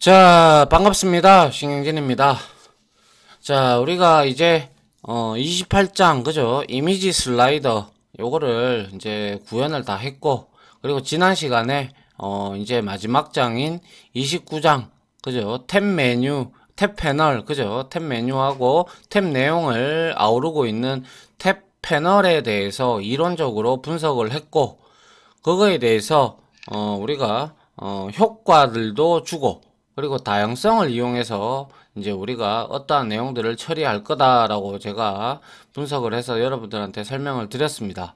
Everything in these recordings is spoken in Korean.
자, 반갑습니다. 신경진입니다. 자, 우리가 이제 어 28장 그죠? 이미지 슬라이더 요거를 이제 구현을 다 했고 그리고 지난 시간에 어 이제 마지막 장인 29장 그죠? 탭 메뉴, 탭 패널 그죠? 탭 메뉴하고 탭 내용을 아우르고 있는 탭 패널에 대해서 이론적으로 분석을 했고 그거에 대해서 어 우리가 어 효과들도 주고 그리고 다양성을 이용해서 이제 우리가 어떠한 내용들을 처리할 거다라고 제가 분석을 해서 여러분들한테 설명을 드렸습니다.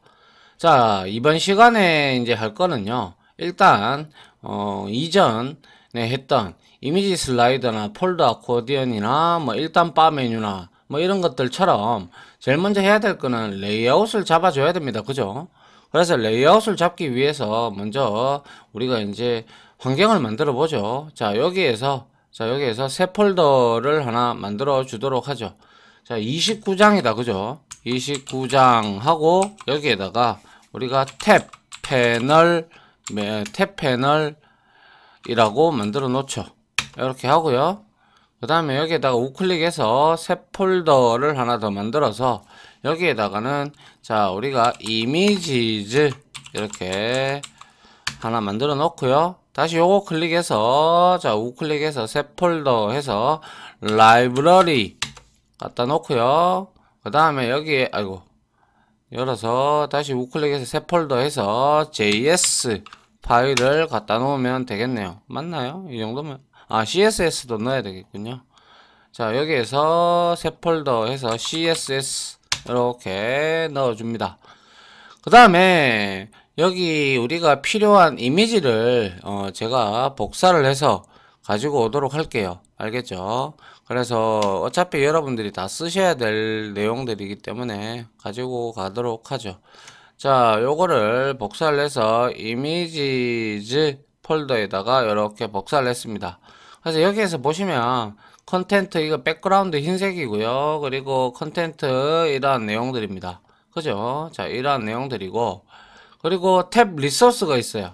자, 이번 시간에 이제 할 거는요. 일단 어, 이전에 했던 이미지 슬라이더나 폴더 아코디언이나 뭐 일단 바 메뉴나 뭐 이런 것들처럼 제일 먼저 해야 될 거는 레이아웃을 잡아줘야 됩니다. 그죠? 그래서 레이아웃을 잡기 위해서 먼저 우리가 이제 환경을 만들어 보죠 자 여기에서 자 여기에서 새 폴더를 하나 만들어 주도록 하죠 자 29장이다 그죠 29장 하고 여기에다가 우리가 탭 패널 탭 패널이라고 만들어 놓죠 이렇게 하고요 그 다음에 여기에다가 우클릭해서 새 폴더를 하나 더 만들어서 여기에다가는 자 우리가 이미지즈 이렇게 하나 만들어 놓고요 다시 요거 클릭해서 자 우클릭해서 새 폴더 해서 라이브러리 갖다 놓고요 그 다음에 여기에 아이고 열어서 다시 우클릭해서 새 폴더 해서 js 파일을 갖다 놓으면 되겠네요 맞나요? 이 정도면 아 css도 넣어야 되겠군요 자 여기에서 새 폴더 해서 css 이렇게 넣어줍니다 그 다음에 여기 우리가 필요한 이미지를 어 제가 복사를 해서 가지고 오도록 할게요 알겠죠 그래서 어차피 여러분들이 다 쓰셔야 될 내용들이기 때문에 가지고 가도록 하죠 자 요거를 복사를 해서 이미지즈 폴더에다가 이렇게 복사를 했습니다 그래서 여기에서 보시면 컨텐트 이거 백그라운드 흰색이고요 그리고 컨텐트 이러한 내용들입니다 그죠 자 이러한 내용들이고 그리고 탭 리소스가 있어요.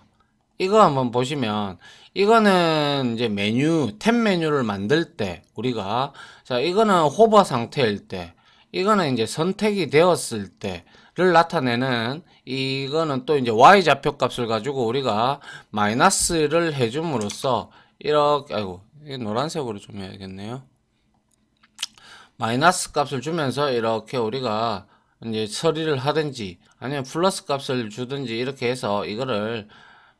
이거 한번 보시면 이거는 이제 메뉴 탭 메뉴를 만들 때 우리가 자 이거는 호버 상태일 때 이거는 이제 선택이 되었을 때를 나타내는 이거는 또 이제 y 좌표 값을 가지고 우리가 마이너스를 해줌으로써 이렇게 아이고 노란색으로 좀 해야겠네요 마이너스 값을 주면서 이렇게 우리가 이제 처리를 하든지 아니면 플러스 값을 주든지 이렇게 해서 이거를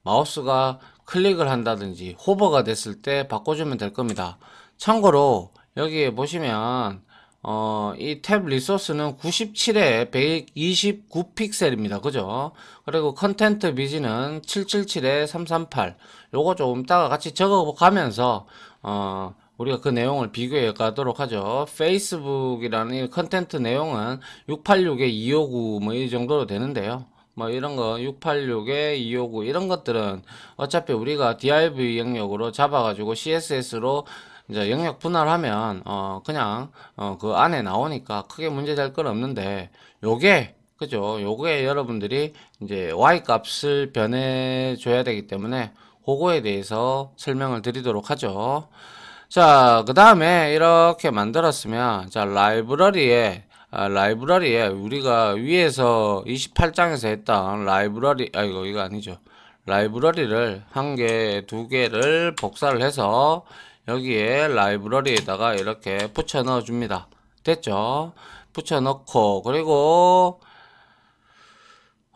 마우스가 클릭을 한다든지 호버가 됐을 때 바꿔주면 될 겁니다 참고로 여기에 보시면 어, 이 탭 리소스는 97에 129 픽셀입니다. 그죠? 그리고 컨텐트 비즈는 777에 338. 요거 조금 따가 같이 적어 가면서, 어, 우리가 그 내용을 비교해 가도록 하죠. 페이스북이라는 컨텐트 내용은 686에 259뭐이 정도로 되는데요. 뭐 이런 거 686에 259 이런 것들은 어차피 우리가 div 영역으로 잡아가지고 css로 이제 영역 분할하면 어 그냥 어그 안에 나오니까 크게 문제 될 건 없는데 요게 그죠 요게 여러분들이 이제 y 값을 변해 줘야 되기 때문에 그거에 대해서 설명을 드리도록 하죠 자, 그 다음에 이렇게 만들었으면, 자, 라이브러리에, 아, 라이브러리에 우리가 위에서 28장에서 했던 라이브러리, 아이고, 이거 아니죠. 라이브러리를 한 개, 두 개를 복사를 해서 여기에 라이브러리에다가 이렇게 붙여 넣어 줍니다. 됐죠? 붙여 넣고, 그리고,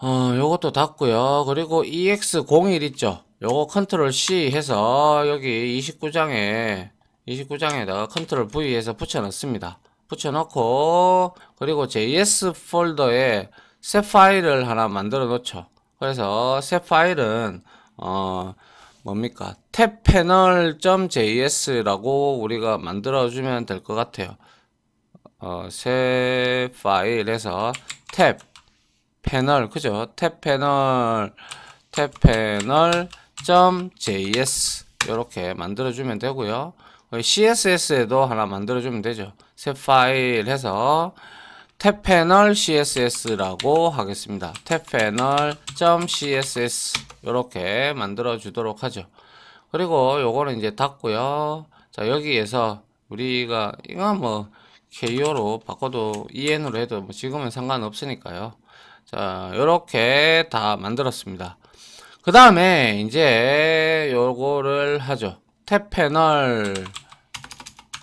어, 요것도 닫고요. 그리고 EX01 있죠? 요거 컨트롤 C 해서 여기 29장에 29장에다가 컨트롤 V에서 붙여넣습니다. 붙여넣고 그리고 JS 폴더에 새 파일을 하나 만들어 놓죠. 그래서 새 파일은 어 뭡니까 탭 패널 .js라고 우리가 만들어 주면 될 것 같아요. 어, 새 파일에서 탭 패널 그죠? 탭 패널 탭 패널 .js 이렇게 만들어 주면 되고요. 그 CSS에도 하나 만들어주면 되죠. 새 파일 해서 탭 패널 css라고 하겠습니다. 탭 패널.css 이렇게 만들어 주도록 하죠. 그리고 요거는 이제 닫고요. 자, 여기에서 우리가 이거 뭐 KO로 바꿔도 EN으로 해도 뭐 지금은 상관없으니까요. 자, 요렇게 다 만들었습니다. 그 다음에 이제 요거를 하죠. 탭 패널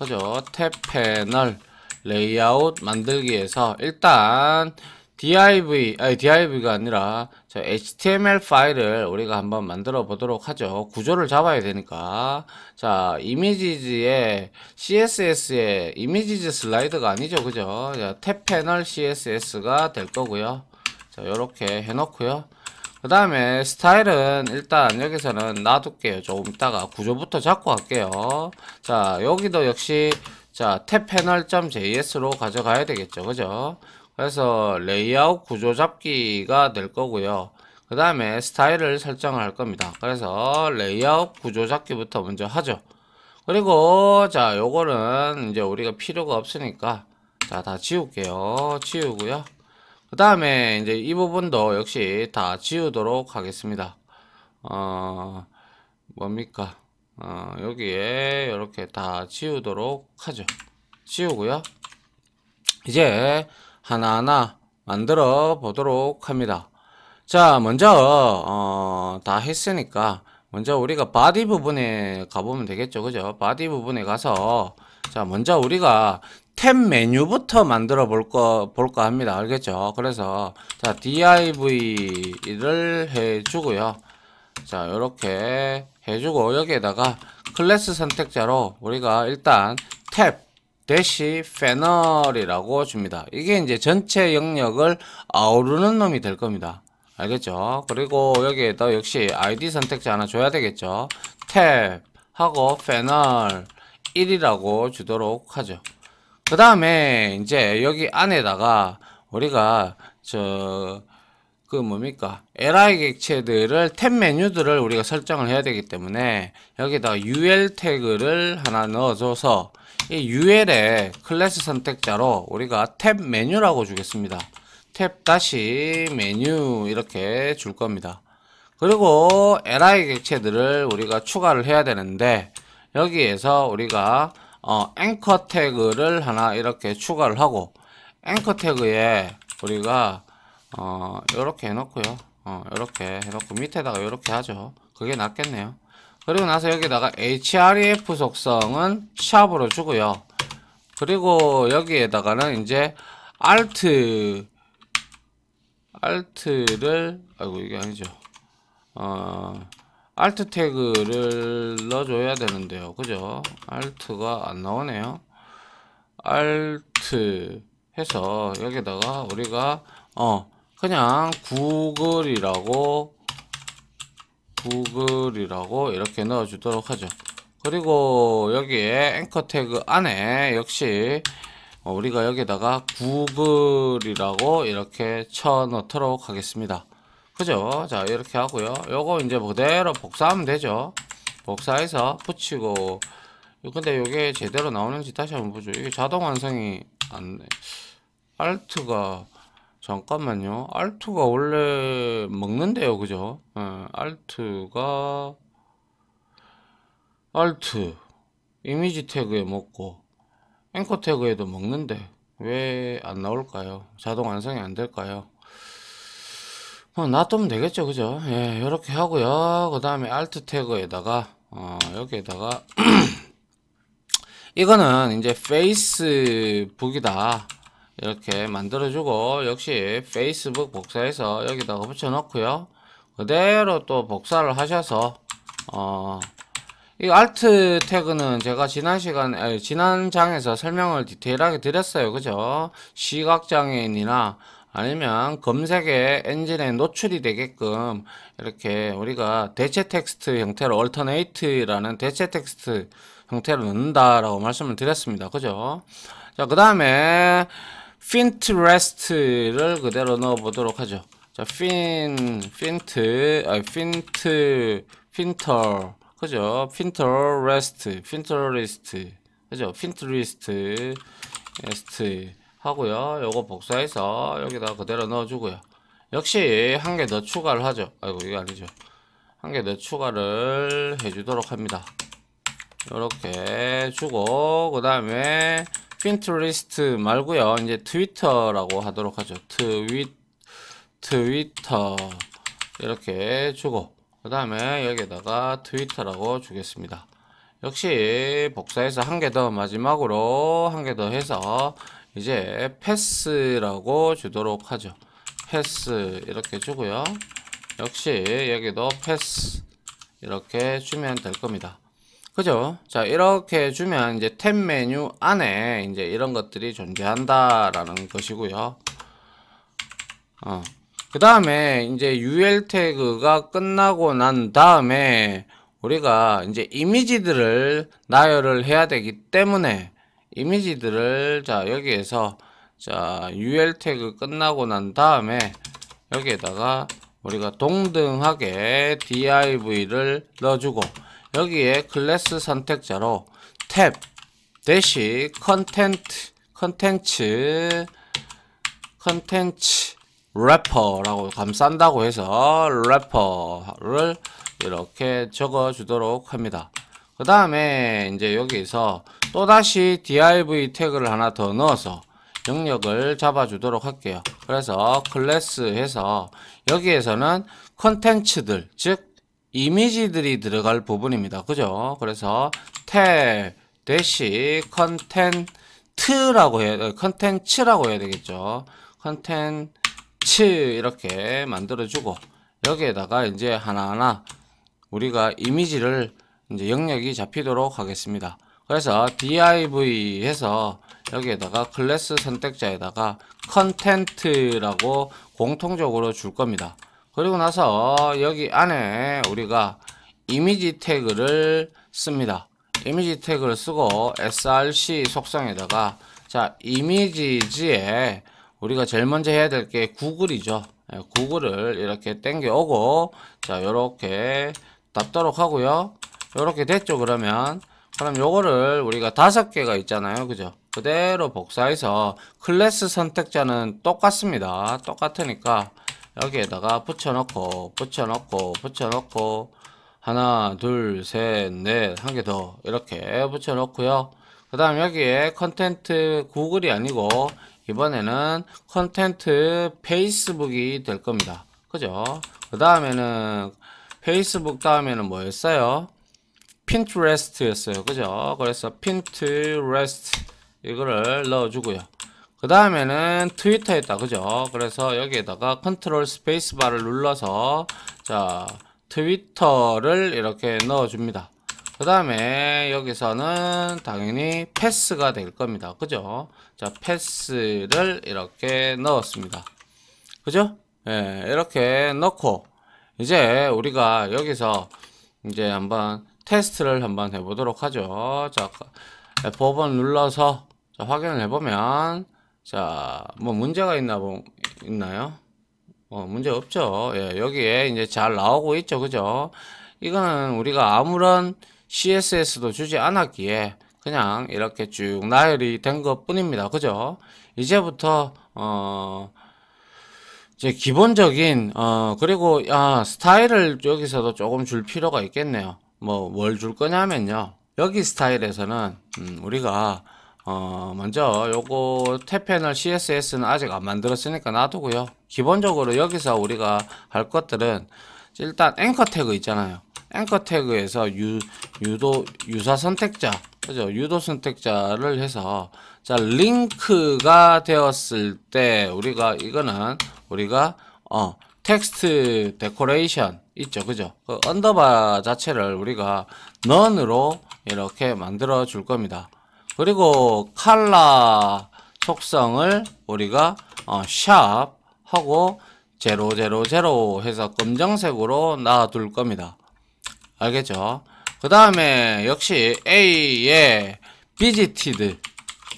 그죠? 탭 패널 레이아웃 만들기에서 일단 div, 아니 div가 아니라 저 html 파일을 우리가 한번 만들어 보도록 하죠. 구조를 잡아야 되니까. 자, 이미지즈의 css의 이미지즈 슬라이드가 아니죠. 그죠? 탭 패널 css가 될 거고요. 자, 요렇게 해 놓고요. 그 다음에 스타일은 일단 여기서는 놔둘게요 조금 있다가 구조부터 잡고 갈게요 자 여기도 역시 자탭 패널.js로 점 가져가야 되겠죠 그죠 그래서 레이아웃 구조 잡기가 될 거고요 그 다음에 스타일을 설정을 할 겁니다 그래서 레이아웃 구조 잡기부터 먼저 하죠 그리고 자 요거는 이제 우리가 필요가 없으니까 자 다 지울게요 지우고요 그 다음에 이제 이 부분도 역시 다 지우도록 하겠습니다. 어, 뭡니까? 어, 여기에 이렇게 다 지우도록 하죠. 지우고요. 이제 하나하나 만들어 보도록 합니다. 자, 먼저 어, 다 했으니까 먼저 우리가 바디 부분에 가보면 되겠죠. 그죠? 바디 부분에 가서 자, 먼저 우리가 탭 메뉴부터 만들어 볼 거, 볼까 합니다. 알겠죠? 그래서, 자, div를 해주고요. 자, 이렇게 해주고, 여기에다가 클래스 선택자로 우리가 일단 탭, 대시 패널이라고 줍니다. 이게 이제 전체 영역을 아우르는 놈이 될 겁니다. 알겠죠? 그리고 여기에다 역시 ID 선택자 하나 줘야 되겠죠? 탭 하고 패널 1이라고 주도록 하죠. 그 다음에 이제 여기 안에다가 우리가 저 그 뭡니까 LI 객체들을 탭 메뉴들을 우리가 설정을 해야 되기 때문에 여기다가 UL 태그를 하나 넣어줘서 이 UL의 클래스 선택자로 우리가 탭 메뉴라고 주겠습니다 탭 다시 메뉴 이렇게 줄 겁니다 그리고 LI 객체들을 우리가 추가를 해야 되는데 여기에서 우리가 어, 앵커 태그를 하나 이렇게 추가를 하고 앵커 태그에 우리가 어, 이렇게 해놓고요. 어, 이렇게 해놓고 밑에다가 이렇게 하죠. 그게 낫겠네요. 그리고 나서 여기다가 href 속성은 샵으로 주고요. 그리고 여기에다가는 이제 alt alt를 아이고 이게 아니죠. 어 알트 태그를 넣어줘야 되는데요 그죠 알트가 안 나오네요 알트 해서 여기다가 우리가 어 그냥 구글이라고 구글이라고 이렇게 넣어 주도록 하죠 그리고 여기에 앵커 태그 안에 역시 어, 우리가 여기다가 구글이라고 이렇게 쳐 넣도록 하겠습니다 그죠? 자 이렇게 하고요. 요거 이제 그대로 복사하면 되죠. 복사해서 붙이고 근데 요게 제대로 나오는지 다시 한번 보죠. 이게 자동 완성이 안 알트가 잠깐만요. 알트가 원래 먹는데요, 그죠? 예, 알트가 알트 이미지 태그에 먹고 앵커 태그에도 먹는데 왜 안 나올까요? 자동 완성이 안 될까요? 어, 놔두면 되겠죠 그죠 예 요렇게 하고요 그 다음에 alt 태그에다가 어, 여기에다가 이거는 이제 페이스북이다 이렇게 만들어주고 역시 페이스북 복사해서 여기다가 붙여놓고요 그대로 또 복사를 하셔서 어, 이 알트 태그는 제가 지난 시간 아 지난 장에서 설명을 디테일하게 드렸어요 그죠 시각장애인이나 아니면 검색에 엔진에 노출이 되게끔 이렇게 우리가 대체 텍스트 형태로 얼터네이트라는 대체 텍스트 형태로 넣는다라고 말씀을 드렸습니다. 그죠? 자, 그 다음에 finterest를 그대로 넣어 보도록 하죠. 자, fin, fint, 아, fint, finter, 그죠? finterest, finterest, 그죠? finterest, est, 하고요. 요거 복사해서 여기다 그대로 넣어주고요. 역시 한 개 더 추가를 하죠. 아이고 이게 아니죠. 한 개 더 추가를 해주도록 합니다. 이렇게 주고 그 다음에 핀트리스트 말고요. 이제 트위터라고 하도록 하죠. 트윗 트위터 이렇게 주고 그 다음에 여기다가 에 트위터라고 주겠습니다. 역시 복사해서 한 개 더 마지막으로 한 개 더 해서 이제 패스라고 주도록 하죠 패스 이렇게 주고요 역시 여기도 패스 이렇게 주면 될 겁니다 그죠 자 이렇게 주면 이제 탭 메뉴 안에 이제 이런 것들이 존재한다 라는 것이고요 어. 그 다음에 이제 UL 태그가 끝나고 난 다음에 우리가 이제 이미지들을 나열을 해야 되기 때문에 이미지들을 자 여기에서 자 UL 태그 끝나고 난 다음에 여기에다가 우리가 동등하게 div를 넣어주고 여기에 클래스 선택자로 탭 대시 컨텐트 컨텐츠 컨텐츠 래퍼라고 감싼다고 해서 래퍼를 이렇게 적어 주도록 합니다. 그 다음에 이제 여기서 또다시 div 태그를 하나 더 넣어서 영역을 잡아주도록 할게요. 그래서 클래스 해서 여기에서는 컨텐츠들, 즉 이미지들이 들어갈 부분입니다. 그죠? 그래서 탭 대시 컨텐트라고 해야 컨텐츠라고 해야 되겠죠. 컨텐츠 이렇게 만들어주고 여기에다가 이제 하나하나 우리가 이미지를 이제 영역이 잡히도록 하겠습니다. 그래서 div 에서 여기에다가 클래스 선택자에다가 컨텐트라고 공통적으로 줄 겁니다. 그리고 나서 여기 안에 우리가 이미지 태그를 씁니다. 이미지 태그를 쓰고 src 속성에다가 자 이미지지에 우리가 제일 먼저 해야 될 게 구글이죠. 예, 구글을 이렇게 땡겨오고 자 이렇게 닫도록 하고요. 이렇게 됐죠 그러면 그럼 요거를 우리가 다섯 개가 있잖아요 그죠 그대로 복사해서 클래스 선택자는 똑같습니다 똑같으니까 여기에다가 붙여놓고붙여놓고붙여놓고 하나 둘 셋 넷 한 개 더 이렇게 붙여놓고요그 다음 여기에 컨텐트 구글이 아니고 이번에는 컨텐트 페이스북이 될 겁니다 그죠 그 다음에는 페이스북 다음에는 뭐였어요 Pinterest였어요. 그죠? 그래서 Pinterest 이거를 넣어주고요. 그 다음에는 트위터에다 그죠? 그래서 여기에다가 컨트롤 스페이스 바를 눌러서 자 트위터를 이렇게 넣어줍니다. 그 다음에 여기서는 당연히 패스가 될 겁니다. 그죠? 자 패스를 이렇게 넣었습니다. 그죠? 예, 이렇게 넣고 이제 우리가 여기서 이제 한번 테스트를 한번 해보도록 하죠. 자, F5번 예, 눌러서 자, 확인을 해보면 자, 뭐 문제가 있나 보, 있나요? 어, 문제 없죠. 예, 여기에 이제 잘 나오고 있죠. 그죠? 이거는 우리가 아무런 CSS도 주지 않았기에 그냥 이렇게 쭉 나열이 된 것 뿐입니다. 그죠? 이제부터, 어, 이제 기본적인, 어, 그리고, 아, 스타일을 여기서도 조금 줄 필요가 있겠네요. 뭐뭘줄 거냐면요 여기 스타일에서는 음 우리가 어 먼저 요거 탭패널 CSS는 아직 안 만들었으니까 놔두고요 기본적으로 여기서 우리가 할 것들은 일단 앵커 태그 있잖아요 앵커 태그에서 유, 유도 유사 선택자 그죠 유도 선택자를 해서 자 링크가 되었을 때 우리가 이거는 우리가 어 텍스트 데코레이션 있죠 그죠 그 언더바 자체를 우리가 넌으로 이렇게 만들어 줄 겁니다 그리고 칼라 속성을 우리가 어, 샵 하고 제로 제로 제로 해서 검정색으로 놔둘 겁니다 알겠죠 그 다음에 역시 a 에 비지티드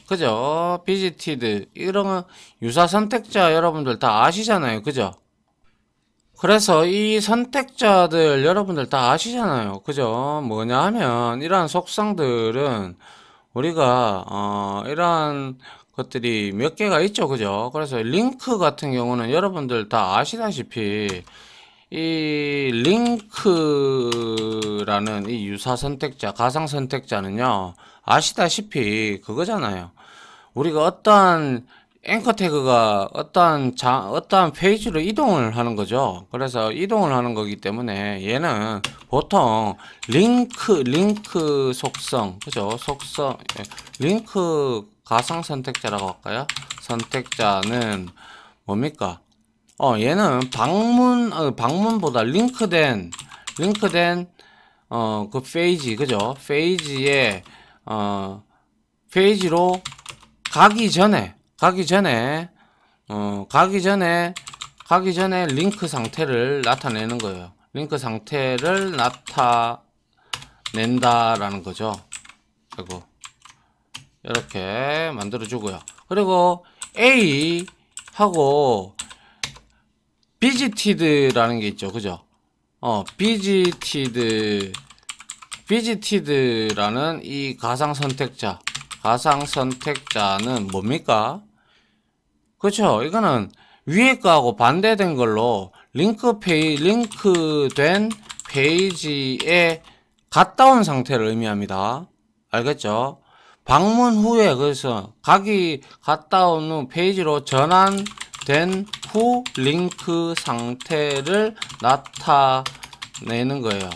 그죠 비지티드 이런 유사 선택자 여러분들 다 아시잖아요 그죠 그래서 이 선택자들 여러분들 다 아시잖아요 그죠 뭐냐 하면 이러한 속성들은 우리가 어 이러한 것들이 몇 개가 있죠 그죠 그래서 링크 같은 경우는 여러분들 다 아시다시피 이 링크라는 이 유사 선택자 가상 선택자는요 아시다시피 그거잖아요 우리가 어떠한 앵커 태그가 어떠한 자, 어떠한 페이지로 이동을 하는 거죠. 그래서 이동을 하는 거기 때문에 얘는 보통 링크, 링크 속성, 그죠? 속성, 예. 링크 가상 선택자라고 할까요? 선택자는 뭡니까? 어, 얘는 방문, 어, 방문보다 링크된, 링크된, 어, 그 페이지, 그죠? 페이지에, 어, 페이지로 가기 전에, 가기 전에 어, 가기 전에 가기 전에 링크 상태를 나타내는 거예요. 링크 상태를 나타낸다라는 거죠. 그리고 이렇게 만들어 주고요. 그리고 A 하고 비지티드라는 게 있죠. 그죠? 어, 비지티드 비지티드라는 이 가상 선택자 가상 선택자는 뭡니까? 그렇죠. 이거는 위에 거하고 반대된 걸로 링크 페이 링크된 페이지에 갔다 온 상태를 의미합니다. 알겠죠? 방문 후에 그래서 가기 갔다 온는 페이지로 전환된 후 링크 상태를 나타내는 거예요.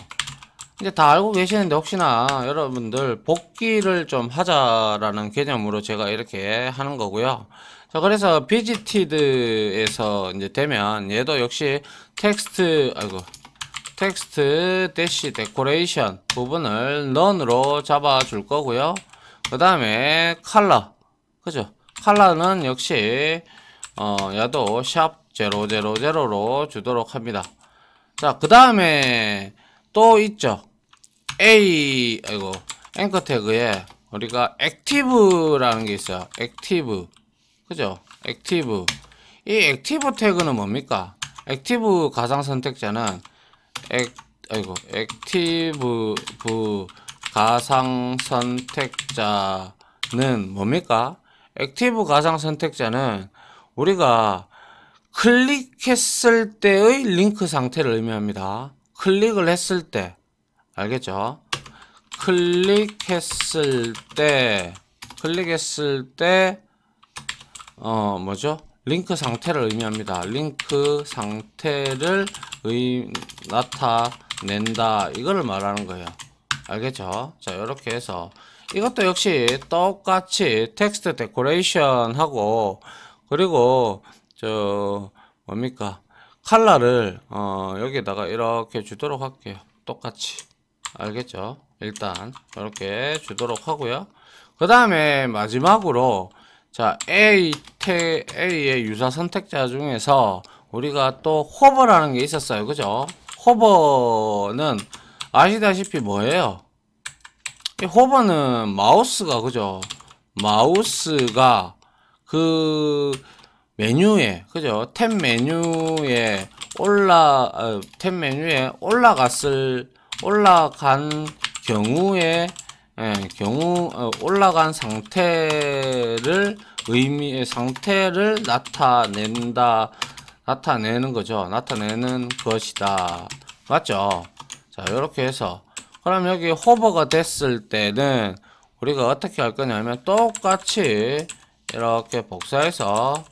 이제 다 알고 계시는데 혹시나 여러분들 복귀를 좀 하자라는 개념으로 제가 이렇게 하는 거고요. 자 그래서 비지티드에서 이제 되면 얘도 역시 텍스트 아이고 텍스트 대시 데코레이션 부분을 넌으로 잡아 줄 거고요 그 다음에 컬러 그죠 컬러는 역시 어 야도 샵 000로 주도록 합니다 자 그 다음에 또 있죠 A 아이고 앵커 태그에 우리가 액티브라는 게 있어요 액티브 그죠? 액티브 이 액티브 태그는 뭡니까? 액티브 가상 선택자는 액, 아이고, 액티브 가상 선택자는 뭡니까? 액티브 가상 선택자는 우리가 클릭했을 때의 링크 상태를 의미합니다. 클릭을 했을 때 알겠죠? 클릭했을 때 클릭했을 때어 뭐죠 링크 상태를 의미합니다 링크 상태를 의, 나타낸다 이거를 말하는 거예요 알겠죠 자 이렇게 해서 이것도 역시 똑같이 텍스트 데코레이션 하고 그리고 저 뭡니까 칼라를 어 여기다가 이렇게 주도록 할게요 똑같이 알겠죠 일단 이렇게 주도록 하고요 그 다음에 마지막으로 자, A, 태, A의 유사 선택자 중에서 우리가 또 호버라는 게 있었어요. 그죠? 호버는 아시다시피 뭐예요? 이 호버는 마우스가, 그죠? 마우스가 그 메뉴에, 그죠? 탭 메뉴에 올라, 어, 탭 메뉴에 올라갔을, 올라간 경우에 예, 경우 어, 올라간 상태를 의미 의 상태를 나타낸다 나타내는 거죠 나타내는 것이다 맞죠 자 이렇게 해서 그럼 여기 호버가 됐을 때는 우리가 어떻게 할 거냐면 똑같이 이렇게 복사해서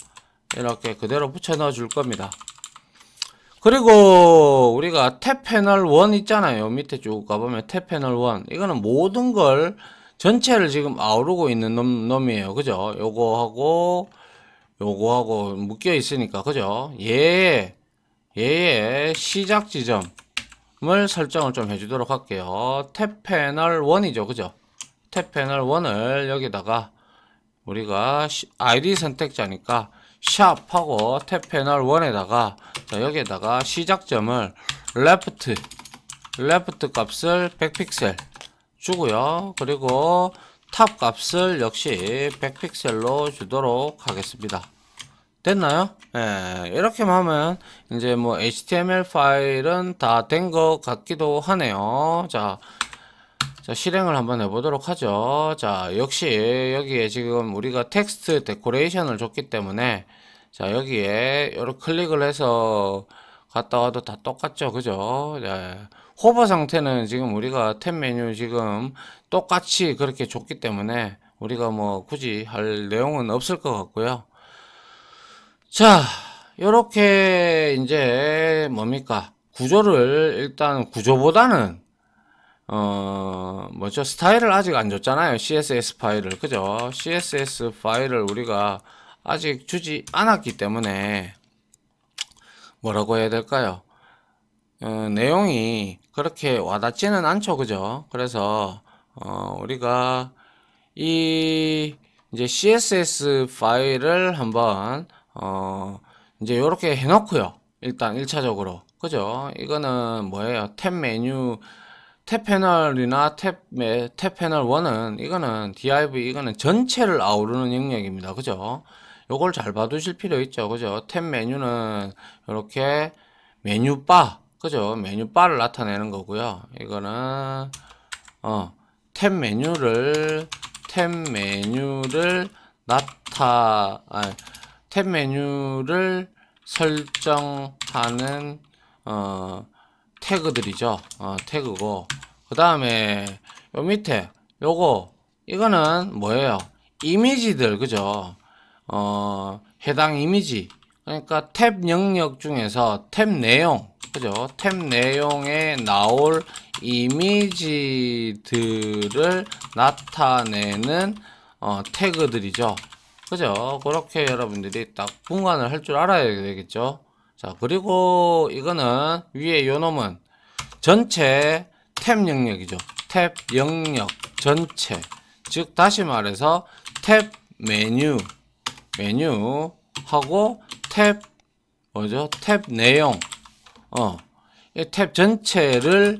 이렇게 그대로 붙여 넣어 줄 겁니다 그리고 우리가 탭 패널 1 있잖아요. 밑에 쭉 가보면 탭 패널 1. 이거는 모든 걸 전체를 지금 아우르고 있는 놈, 놈이에요. 그죠? 요거하고 요거하고 묶여 있으니까 그죠? 얘의 얘의 시작 지점을 설정을 좀 해주도록 할게요. 탭 패널 1이죠. 그죠? 탭 패널 1을 여기다가 우리가 아이디 선택자니까 샵하고 탭패널 1에다가 자, 여기에다가 시작점을 레프트 레프트 값을 100픽셀 주고요 그리고 탑 값을 역시 100픽셀로 주도록 하겠습니다 됐나요? 예, 이렇게만 하면 이제 뭐 HTML 파일은 다 된 것 같기도 하네요 자 자, 실행을 한번 해보도록 하죠. 자, 역시 여기에 지금 우리가 텍스트 데코레이션을 줬기 때문에 자, 여기에 요렇게 클릭을 해서 갔다 와도 다 똑같죠. 그죠? 자, 네. 호버 상태는 지금 우리가 탭 메뉴 지금 똑같이 그렇게 줬기 때문에 우리가 뭐 굳이 할 내용은 없을 것 같고요. 자, 요렇게 이제 뭡니까? 구조를 일단 구조보다는 어 뭐죠 스타일을 아직 안 줬잖아요 css 파일을 그죠 css 파일을 우리가 아직 주지 않았기 때문에 뭐라고 해야 될까요 어, 내용이 그렇게 와닿지는 않죠 그죠 그래서 어, 우리가 이 이제 css 파일을 한번 어 이제 이렇게 해놓고요 일단 1차적으로 그죠 이거는 뭐예요 탭 메뉴 탭패널이나 탭의 예, 탭패널 1은 이거는 div 이거는 전체를 아우르는 영역입니다. 그죠? 요걸 잘 봐두실 필요 있죠. 그죠? 탭 메뉴는 이렇게 메뉴바 그죠? 메뉴바를 나타내는 거고요. 이거는 어, 탭 메뉴를 탭 메뉴를 나타 아니, 탭 메뉴를 설정하는 어 태그들이죠 어, 태그고 그 다음에 요 밑에 요거 이거는 뭐예요 이미지들 그죠 어 해당 이미지 그러니까 탭 영역 중에서 탭 내용 그죠 탭 내용에 나올 이미지들을 나타내는 어, 태그들이죠 그죠 그렇게 여러분들이 딱 분간을 할 줄 알아야 되겠죠 자 그리고 이거는 위에 요 놈은 전체 탭 영역이죠 탭 영역 전체 즉 다시 말해서 탭 메뉴 메뉴 하고 탭 뭐죠 탭 내용 어탭 전체를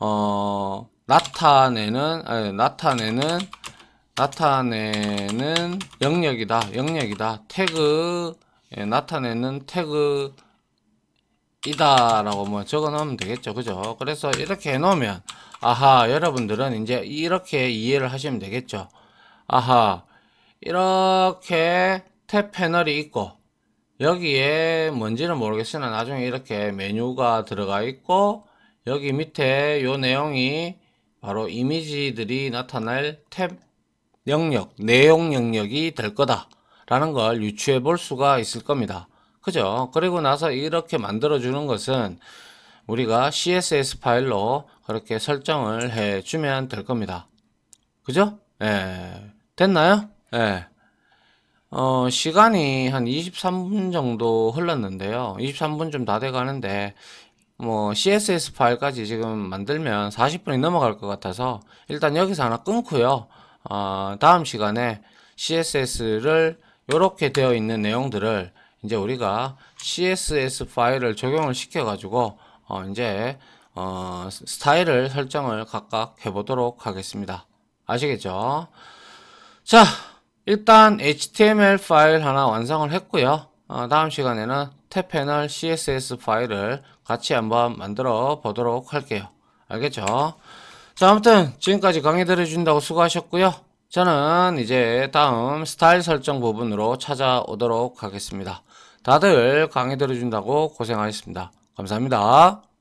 어 나타내는 아니, 나타내는 나타내는 영역이다 영역이다 태그 예, 나타내는 태그 이다 라고 뭐 적어 놓으면 되겠죠 그죠 그래서 이렇게 해 놓으면 아하 여러분들은 이제 이렇게 이해를 하시면 되겠죠 아하 이렇게 탭 패널이 있고 여기에 뭔지는 모르겠으나 나중에 이렇게 메뉴가 들어가 있고 여기 밑에 요 내용이 바로 이미지들이 나타날 탭 영역 내용 영역이 될 거다 라는 걸 유추해 볼 수가 있을 겁니다 그죠? 그리고 나서 이렇게 만들어주는 것은 우리가 CSS 파일로 그렇게 설정을 해주면 될 겁니다. 그죠? 예. 됐나요? 예. 어, 시간이 한 23분 정도 흘렀는데요. 23분 좀 다 돼 가는데, 뭐, CSS 파일까지 지금 만들면 40분이 넘어갈 것 같아서, 일단 여기서 하나 끊고요. 어, 다음 시간에 CSS를 이렇게 되어 있는 내용들을 이제 우리가 CSS 파일을 적용을 시켜 가지고 어 이제 어 스타일을 설정을 각각 해보도록 하겠습니다 아시겠죠 자 일단 HTML 파일 하나 완성을 했고요 어 다음 시간에는 탭패널 CSS 파일을 같이 한번 만들어 보도록 할게요 알겠죠 자 아무튼 지금까지 강의 들어준다고 수고하셨고요 저는 이제 다음 스타일 설정 부분으로 찾아오도록 하겠습니다 다들 강의 들어준다고 고생하셨습니다. 감사합니다.